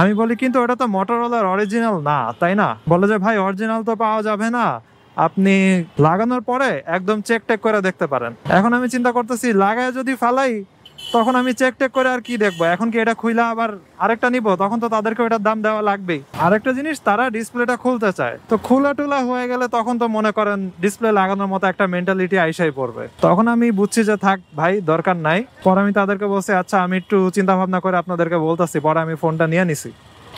আমি বলি কিন্তু ওটা তো মোটরওয়ালার অরিজিনাল না তাই না বলে যে ভাই অরিজিনাল তো পাওয়া যাবে না আপনি লাগানোর পরে একদম চেক টেক করে দেখতে পারেন এখন আমি চিন্তা করতেছি লাগায় যদি ফালাই তখন আমি চেক টেক করে আর কি দেখবো এখন কি এটা খুইলা আবার আরেকটা নিব তখন তো তাদেরকে এটার দাম দেওয়া লাগবেই আরেকটা জিনিস তারা ডিসপ্লেটা খুলতে চায় তো খোলা টুলা হয়ে গেলে তখন তো মনে করেন ডিসপ্লে লাগানোর মতো একটা মেন্টালিটি আইসাই পড়বে তখন আমি বুঝছি যে থাক ভাই দরকার নাই পরে আমি তাদেরকে বলছি আচ্ছা আমি একটু চিন্তা ভাবনা করে আপনাদেরকে বলতেছি পরে আমি ফোনটা নিয়ে নিছি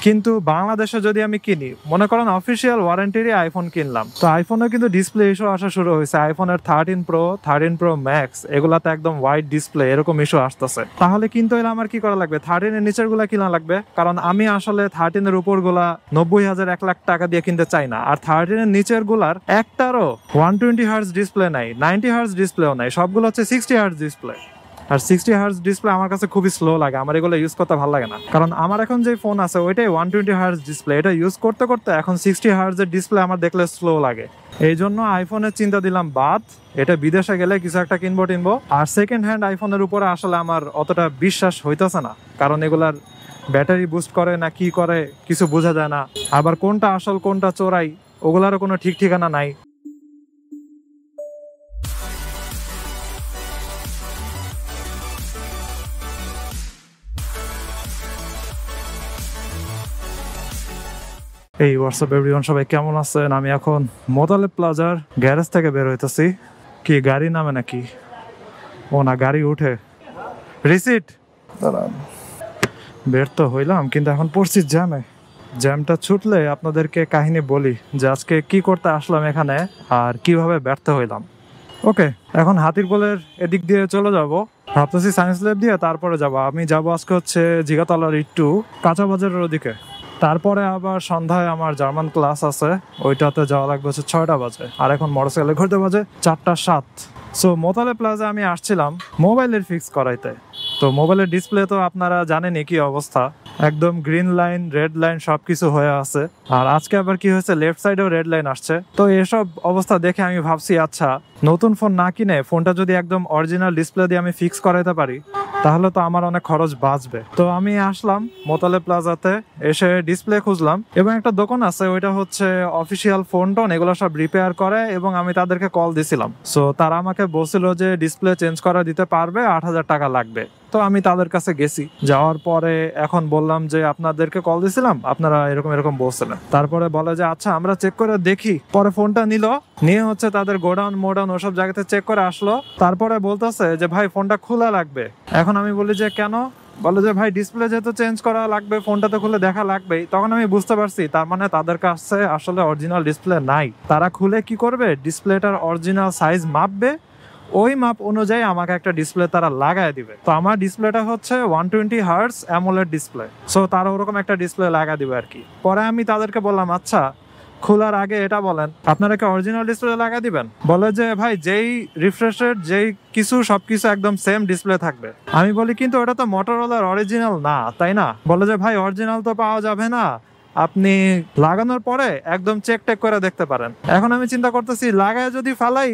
কিন্তু বাংলাদেশে যদি আমি কিনি মনে করেন অফিসিয়াল ওয়ারেন্টিরই আইফোন কিনলাম তো আইফোনে কিন্তু ডিসপ্লে ইস্যু আসা শুরু হয়েছে আইফোনের thirteen pro thirteen pro max এগুলাতে একদম হোয়াইট ডিসপ্লে এরকম ইস্যু আসতেছে তাহলে কিন্তু এলে আমার কি করা লাগবে থার্টিনের নিচের গুলা কিনা লাগবে কারণ আমি আসলে থার্টিনের উপর গুলা নব্বই হাজার এক লাখ টাকা দিয়ে কিনতে চাই না আর থার্টিনের নিচের গুলার একটারও ওয়ান টোয়েন্টি হার্স ডিসপ্লে নাই নাইনটি হার্স ডিসপ্লেও নাই সবগুলো হচ্ছে সিক্সটি হার্স ডিসপ্লে আর সিক্সটি হার্স ডিসপ্লে আমার কাছে খুবই স্লো লাগে আমার এগুলো ইউজ করতে ভালো লাগে না কারণ আমার এখন যে ফোন আছে ওইটাই ওয়ান টোয়েন্টি হার্স ডিসপ্লে এটা ইউজ করতে করতে এখন সিক্সটি হার্সের ডিসপ্লে আমার দেখলে স্লো লাগে এই জন্য আইফোনের চিন্তা দিলাম বাদ এটা বিদেশে গেলে কিছু একটা কিনবো টিনবো আর সেকেন্ড হ্যান্ড আইফোনের উপরে আসলে আমার অতটা বিশ্বাস হইতেছে না কারণ এগুলার ব্যাটারি বুস্ট করে না কি করে কিছু বোঝা যায় না আবার কোনটা আসল কোনটা চোরাই ওগুলারও কোনো ঠিক ঠিকানা নাই এই হোয়াটসঅ্যাপ এভরিওয়ান সবাই কেমন আছেন আমি এখন মোদালে প্লাজার গ্যারেজ থেকে বের হইতেছি কি গাড়ি নামে নাকি ও না গাড়ি উঠে রিসিট বের তো হইলাম কিন্তু এখন পড়ছি জ্যামে জ্যামটা ছুটলে আপনাদেরকে কাহিনী বলি যে আজকে কি করতে আসলাম এখানে আর কিভাবে ব্যর্থ হইলাম ওকে এখন হাতির বলের এদিক দিয়ে চলে যাব ভাবতেছি সায়েন্স ল্যাব দিয়ে তারপরে যাব আমি যাব আজকে হচ্ছে জিগাতলার একটু কাঁচা বাজারের ওদিকে তারপরে আবার সন্ধ্যায় আমার জার্মান ক্লাস আছে ওইটাতে যাওয়া লাগবে হচ্ছে ছয়টা বাজে আর এখন মোটরসাইকেলে ঘুরতে বাজে চারটা সাত সো মোতালে প্লাজা আমি আসছিলাম মোবাইলের ফিক্স করাইতে তো মোবাইলের ডিসপ্লে তো আপনারা জানেনই কি অবস্থা একদম গ্রিন লাইন রেড লাইন সব কিছু হয়ে আছে আর আজকে আবার কি হয়েছে লেফট সাইডেও রেড লাইন আসছে তো এসব অবস্থা দেখে আমি ভাবছি আচ্ছা নতুন ফোন না কিনে ফোনটা যদি একদম অরিজিনাল ডিসপ্লে দিয়ে আমি ফিক্স করাইতে পারি তাহলে তো আমার অনেক খরচ বাঁচবে তো আমি আসলাম মোতালে প্লাজাতে এসে ডিসপ্লে খুঁজলাম এবং একটা দোকান আছে ওইটা হচ্ছে অফিসিয়াল ফোন টোন এগুলো সব রিপেয়ার করে এবং আমি তাদেরকে কল দিছিলাম সো তারা আমাকে বলছিল যে ডিসপ্লে চেঞ্জ করা দিতে পারবে আট হাজার টাকা লাগবে তো আমি তাদের কাছে গেছি যাওয়ার পরে এখন বললাম যে আপনাদেরকে কল দিছিলাম আপনারা এরকম এরকম বলছিলেন তারপরে বলে যে আচ্ছা আমরা চেক করে দেখি পরে ফোনটা নিল নিয়ে হচ্ছে তাদের গোডাউন মোডাউন ওসব জায়গাতে চেক করে আসলো তারপরে বলতেছে যে ভাই ফোনটা খোলা লাগবে এখন আমি বলি যে কেন বলে যে ভাই ডিসপ্লে যেহেতু চেঞ্জ করা লাগবে ফোনটা তো খুলে দেখা লাগবেই তখন আমি বুঝতে পারছি তার মানে তাদের কাছে আসলে অরিজিনাল ডিসপ্লে নাই তারা খুলে কি করবে ডিসপ্লেটার অরিজিনাল সাইজ মাপবে ওই মাপ অনুযায়ী আমাকে একটা ডিসপ্লে তারা লাগাই দিবে তো আমার ডিসপ্লেটা হচ্ছে one twenty hertz AMOLED display so তারা ওরকম একটা ডিসপ্লে লাগা দিবে আর কি পরে আমি তাদেরকে বললাম আচ্ছা খোলার আগে এটা বলেন আপনারা কি অরিজিনাল ডিসপ্লে লাগাই দিবেন বলে যে ভাই যেই রিফ্রেশের যেই কিছু সবকিছু একদম সেম ডিসপ্লে থাকবে আমি বলি কিন্তু ওটা তো মোটরওয়ালার অরিজিনাল না তাই না বলে যে ভাই অরিজিনাল তো পাওয়া যাবে না আপনি লাগানোর পরে একদম চেক টেক করে দেখতে পারেন এখন আমি চিন্তা করতেছি লাগায় যদি ফালাই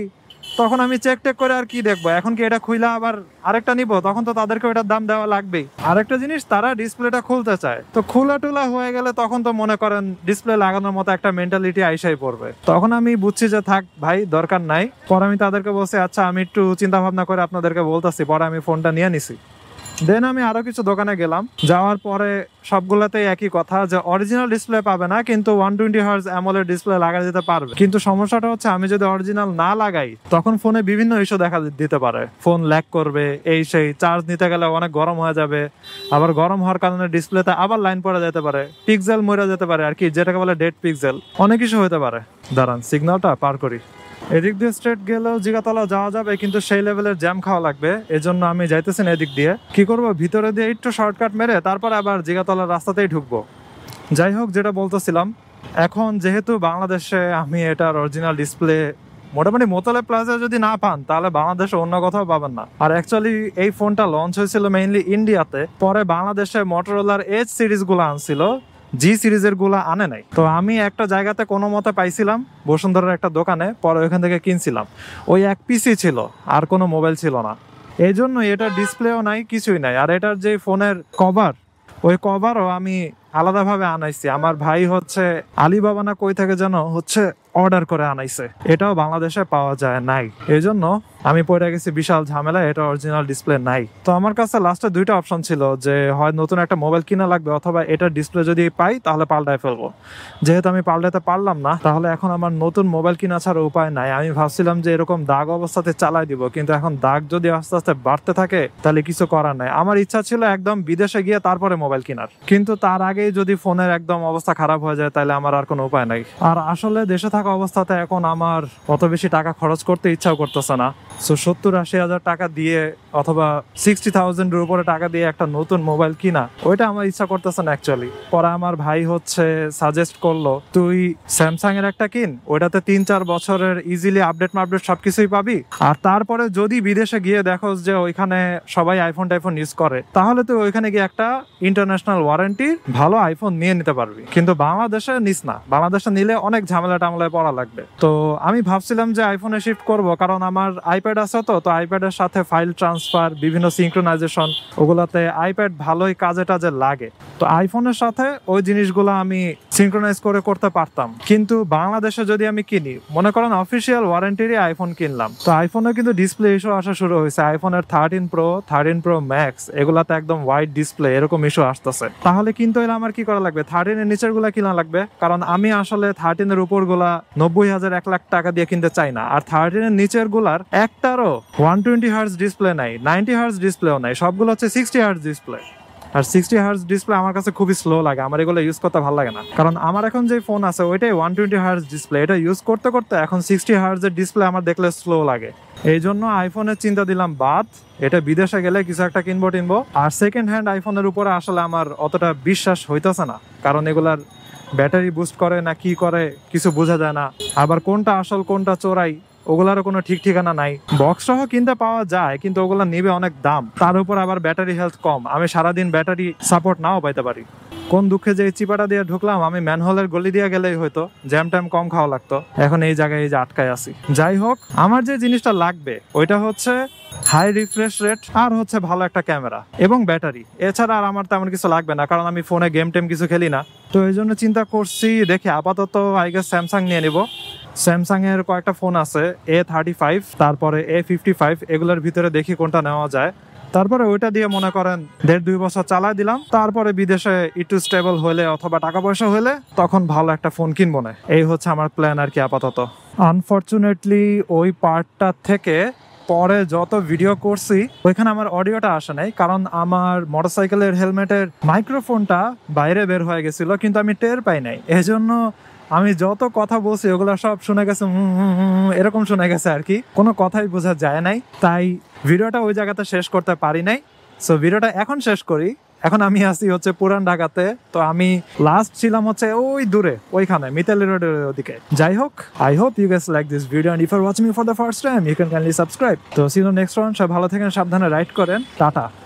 তখন আমি চেক টেক করে আর কি দেখবো এখন কি এটা খুইলা আবার আরেকটা নিব তখন তো তাদেরকে এটার দাম দেওয়া লাগবে আরেকটা জিনিস তারা ডিসপ্লেটা খুলতে চায় তো খোলা টুলা হয়ে গেলে তখন তো মনে করেন ডিসপ্লে লাগানোর মতো একটা মেন্টালিটি আইসাই পড়বে তখন আমি বুঝছি যে থাক ভাই দরকার নাই পরে আমি তাদেরকে বলছি আচ্ছা আমি একটু চিন্তা ভাবনা করে আপনাদেরকে বলতেছি পরে আমি ফোনটা নিয়ে নিছি দেন আমি আরো কিছু দোকানে গেলাম যাওয়ার পরে সবগুলোতেই একই কথা যে অরিজিনাল ডিসপ্লে পাবে না কিন্তু one twenty hertz AMOLED display লাগা যেতে পারবে কিন্তু সমস্যাটা হচ্ছে আমি যদি অরিজিনাল না লাগাই তখন ফোনে বিভিন্ন ইস্যু দেখা দিতে পারে ফোন ল্যাক করবে এই সেই চার্জ নিতে গেলে অনেক গরম হয়ে যাবে আবার গরম হওয়ার কারণে ডিসপ্লেতে আবার লাইন পড়া যেতে পারে পিক্সেল মরে যেতে পারে আর কি যেটাকে বলে ডেড পিকজেল অনেক কিছু হতে পারে দাঁড়ান সিগন্যালটা পার করি এদিক দিয়ে স্ট্রেট গেলেও জিগাতলা যাওয়া যাবে কিন্তু সেই লেভেলের জ্যাম খাওয়া লাগবে এজন্য আমি যাইতেছি এদিক দিয়ে কি করব ভিতরে দিয়ে একটু শর্টকাট মেরে তারপর আবার জিগাতলার রাস্তাতেই ঢুকবো যাই হোক যেটা বলতেছিলাম এখন যেহেতু বাংলাদেশে আমি এটার অরিজিনাল ডিসপ্লে মোটামুটি মোতালে প্লাজা যদি না পান তাহলে বাংলাদেশে অন্য কোথাও পাবেন না আর অ্যাকচুয়ালি এই ফোনটা লঞ্চ হয়েছিল মেইনলি ইন্ডিয়াতে পরে বাংলাদেশে মোটরোলার এজ সিরিজগুলো আনছিল জি সিরিজের গুলা আনে নাই তো আমি একটা জায়গাতে কোনো মতে পাইছিলাম বসুন্ধরের একটা দোকানে পরে ওইখান থেকে কিনছিলাম ওই এক পিসি ছিল আর কোনো মোবাইল ছিল না এই জন্য এটার ডিসপ্লেও নাই কিছুই নাই আর এটার যে ফোনের কভার ওই কভারও আমি আলাদাভাবে আনাইছি আমার ভাই হচ্ছে আলিবাবা না কই থেকে যেন হচ্ছে অর্ডার করে আনাইছে এটাও বাংলাদেশে পাওয়া যায় নাই এই জন্য আমি পড়ে গেছি বিশাল ঝামেলা এটা অরিজিনাল ডিসপ্লে নাই তো আমার কাছে লাস্টে দুইটা অপশন ছিল যে হয় নতুন একটা মোবাইল কিনা লাগবে অথবা এটা ডিসপ্লে যদি পাই তাহলে পাল্টায় ফেলবো যেহেতু আমি পাল্টাতে পারলাম না তাহলে এখন আমার নতুন মোবাইল কিনা ছাড়া উপায় নাই আমি ভাবছিলাম যে এরকম দাগ অবস্থাতে চালাই দিব কিন্তু এখন দাগ যদি আস্তে আস্তে বাড়তে থাকে তাহলে কিছু করার নাই আমার ইচ্ছা ছিল একদম বিদেশে গিয়ে তারপরে মোবাইল কেনার কিন্তু তার আগেই যদি ফোনের একদম অবস্থা খারাপ হয়ে যায় তাহলে আমার আর কোনো উপায় নাই আর আসলে দেশে থাকা অবস্থাতে এখন আমার অত বেশি টাকা খরচ করতে ইচ্ছাও করতেছে না সো সত্তর আশি হাজার টাকা দিয়ে অথবা সিক্সটি থাউজেন্ডের উপরে টাকা দিয়ে একটা নতুন মোবাইল কিনা ওইটা আমার ইচ্ছা করতেছে না অ্যাকচুয়ালি পরে আমার ভাই হচ্ছে সাজেস্ট করলো তুই স্যামসাং এর একটা কিন ওইটাতে তিন চার বছরের ইজিলি আপডেট মাপডেট সবকিছুই পাবি আর তারপরে যদি বিদেশে গিয়ে দেখো যে ওইখানে সবাই আইফোন টাইফোন ইউজ করে তাহলে তুই ওইখানে গিয়ে একটা ইন্টারন্যাশনাল ওয়ারেন্টি ভালো আইফোন নিয়ে নিতে পারবি কিন্তু বাংলাদেশে নিস না বাংলাদেশে নিলে অনেক ঝামেলা টামেলায় পড়া লাগবে তো আমি ভাবছিলাম যে আইফোনে শিফট করব কারণ আমার আইপ্যাড আছে তো তো আইপ্যাডের সাথে ফাইল ট্রান্স ট্রান্সফার বিভিন্ন সিঙ্ক্রোনাইজেশন ওগুলাতে আইপ্যাড ভালোই কাজে টাজে লাগে তো আইফোনের সাথে ওই জিনিসগুলো আমি সিনক্রোনাইজ করে করতে পারতাম কিন্তু বাংলাদেশে যদি আমি কিনি মনে করেন অফিসিয়াল ওয়ারেন্টিরই আইফোন কিনলাম তো আইফোনে কিন্তু ডিসপ্লে ইস্যু আসা শুরু হয়েছে আইফোনের thirteen pro thirteen pro max এগুলাতে একদম হোয়াইট ডিসপ্লে এরকম ইস্যু আসতেছে তাহলে কিন্তু এলে আমার কি করা লাগবে থার্টিনের নিচের গুলা কিনা লাগবে কারণ আমি আসলে থার্টিনের উপর গুলা নব্বই হাজার এক লাখ টাকা দিয়ে কিনতে চাই না আর থার্টিনের নিচের গুলার একটারও ওয়ান টোয়েন্টি হার্স ডিসপ্লে নাই নাইনটি হার্স ডিসপ্লেও নাই সবগুলো হচ্ছে সিক্সটি হার্স ডিসপ্লে আর সিক্সটি হার্স ডিসপ্লে আমার কাছে খুবই স্লো লাগে আমার এগুলো ইউজ করতে ভালো লাগে না কারণ আমার এখন যে ফোন আছে ওইটাই ওয়ান টোয়েন্টি হার্স ডিসপ্লে এটা ইউজ করতে করতে এখন সিক্সটি হার্সের ডিসপ্লে আমার দেখলে স্লো লাগে এই জন্য আইফোনের চিন্তা দিলাম বাদ এটা বিদেশে গেলে কিছু একটা কিনবো টিনবো আর সেকেন্ড হ্যান্ড আইফোনের উপরে আসলে আমার অতটা বিশ্বাস হইতেছে না কারণ এগুলার ব্যাটারি বুস্ট করে না কি করে কিছু বোঝা যায় না আবার কোনটা আসল কোনটা চোরাই ওগুলারও কোনো ঠিক ঠিকানা নাই বক্স সহ কিনতে পাওয়া যায় কিন্তু ওগুলা নিবে অনেক দাম তার উপর আবার ব্যাটারি হেলথ কম আমি সারাদিন ব্যাটারি সাপোর্ট নাও পাইতে পারি কোন দুঃখে যে চিপাটা দিয়ে ঢুকলাম আমি ম্যানহোলের গলি দিয়ে গেলেই হয়তো জ্যাম ট্যাম কম খাওয়া লাগতো এখন এই জায়গায় এই যে আটকায় আছি যাই হোক আমার যে জিনিসটা লাগবে ওইটা হচ্ছে হাই রিফ্রেশ রেট আর হচ্ছে ভালো একটা ক্যামেরা এবং ব্যাটারি এছাড়া আর আমার তেমন কিছু লাগবে না কারণ আমি ফোনে গেম টেম কিছু খেলি না তো এই জন্য চিন্তা করছি দেখি আপাতত আই গেস স্যামসাং নিয়ে নিবো স্যামসাং এর কয়েকটা ফোন আছে এ থার্টি ফাইভ তারপরে এ ফিফটি ফাইভ এগুলোর ভিতরে দেখি কোনটা নেওয়া যায় তারপরে ওইটা দিয়ে মনে করেন দেড় দুই বছর চালাই দিলাম তারপরে বিদেশে একটু স্টেবল হলে অথবা টাকা পয়সা হলে তখন ভালো একটা ফোন কিনবো না এই হচ্ছে আমার প্ল্যান আর কি আপাতত আনফর্চুনেটলি ওই পার্টটা থেকে পরে যত ভিডিও করছি ওইখানে আমার অডিওটা আসে নাই কারণ আমার মোটরসাইকেলের হেলমেটের মাইক্রোফোনটা বাইরে বের হয়ে গেছিল কিন্তু আমি টের পাই নাই এজন্য আমি যত কথা বলছি ওগুলো সব শুনে গেছে এরকম শুনে গেছে আর কি কোনো কথাই বোঝা যায় নাই তাই ভিডিওটা ওই জায়গাতে শেষ করতে পারি নাই সো ভিডিওটা এখন শেষ করি এখন আমি আসি হচ্ছে পুরান ঢাকাতে তো আমি লাস্ট ছিলাম হচ্ছে ওই দূরে ওইখানে মিতাল রোডের ওদিকে যাই হোক I hope you guys like this video and if for the first time you can kindly subscribe to সিনো নেক্সট ওয়ান সব ভালো থাকেন সাবধানে রাইড করেন টাটা